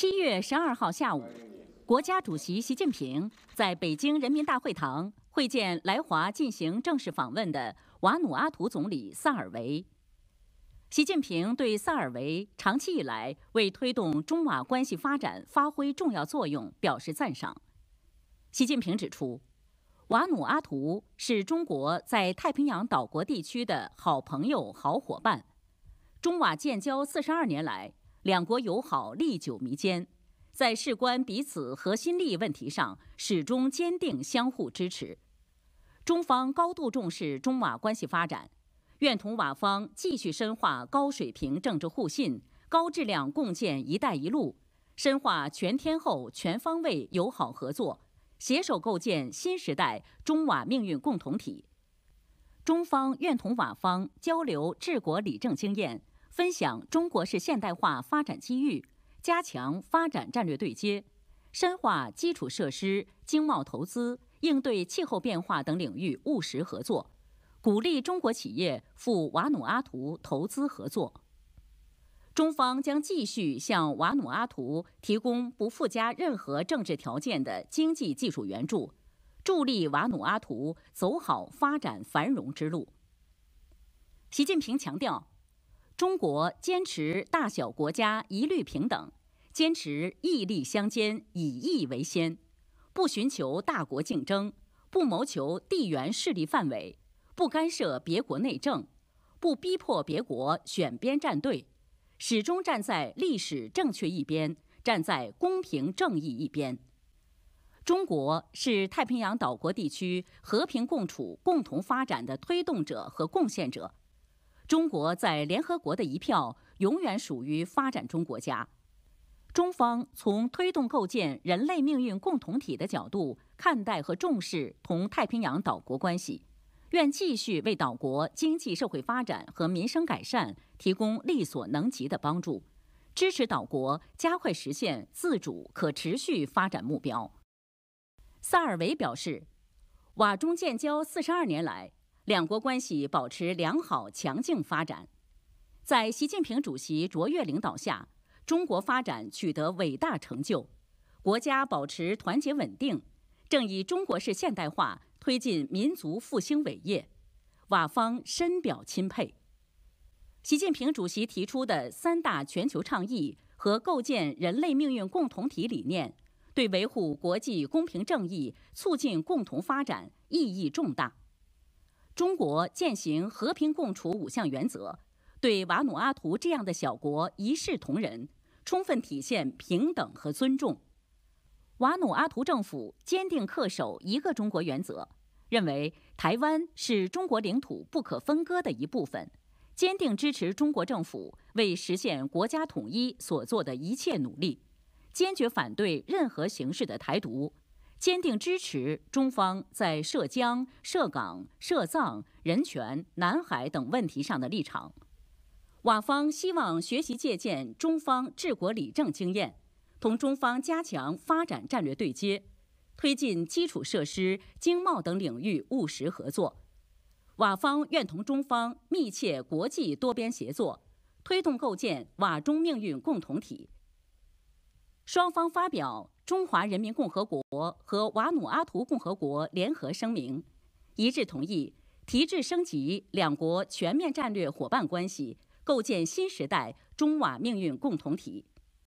七月十二号下午，国家主席习近平在北京人民大会堂会见来华进行正式访问的瓦努阿图总理萨尔维。习近平对萨尔维长期以来为推动中瓦关系发展发挥重要作用表示赞赏。习近平指出，瓦努阿图是中国在太平洋岛国地区的好朋友、好伙伴。中瓦建交四十二年来，两国友好历久弥坚，在事关彼此核心利益问题上始终坚定相互支持。中方高度重视中马关系发展，愿同瓦方继续深化高水平政治互信、高质量共建“一带一路”，深化全天候、全方位友好合作，携手构建新时代中瓦命运共同体。中方愿同瓦方交流治国理政经验。分享中国式现代化发展机遇，加强发展战略对接，深化基础设施、经贸投资、应对气候变化等领域务实合作，鼓励中国企业赴瓦努阿图投资合作。中方将继续向瓦努阿图提供不附加任何政治条件的经济技术援助，助力瓦努阿图走好发展繁荣之路。习近平强调。中国坚持大小国家一律平等，坚持义利相兼，以义为先，不寻求大国竞争，不谋求地缘势力范围，不干涉别国内政，不逼迫别国选边站队，始终站在历史正确一边，站在公平正义一边。中国是太平洋岛国地区和平共处、共同发展的推动者和贡献者。中国在联合国的一票永远属于发展中国家。中方从推动构建人类命运共同体的角度看待和重视同太平洋岛国关系，愿继续为岛国经济社会发展和民生改善提供力所能及的帮助，支持岛国加快实现自主可持续发展目标。萨尔维表示，瓦中建交四十二年来。两国关系保持良好强劲发展，在习近平主席卓越领导下，中国发展取得伟大成就，国家保持团结稳定，正以中国式现代化推进民族复兴伟业，瓦方深表钦佩。习近平主席提出的三大全球倡议和构建人类命运共同体理念，对维护国际公平正义、促进共同发展意义重大。中国践行和平共处五项原则，对瓦努阿图这样的小国一视同仁，充分体现平等和尊重。瓦努阿图政府坚定恪守一个中国原则，认为台湾是中国领土不可分割的一部分，坚定支持中国政府为实现国家统一所做的一切努力，坚决反对任何形式的台独。坚定支持中方在涉疆、涉港、涉藏、人权、南海等问题上的立场。瓦方希望学习借鉴中方治国理政经验，同中方加强发展战略对接，推进基础设施、经贸等领域务实合作。瓦方愿同中方密切国际多边协作，推动构建瓦中命运共同体。双方发表《中华人民共和国和瓦努阿图共和国联合声明》，一致同意提质升级两国全面战略伙伴关系，构建新时代中瓦命运共同体。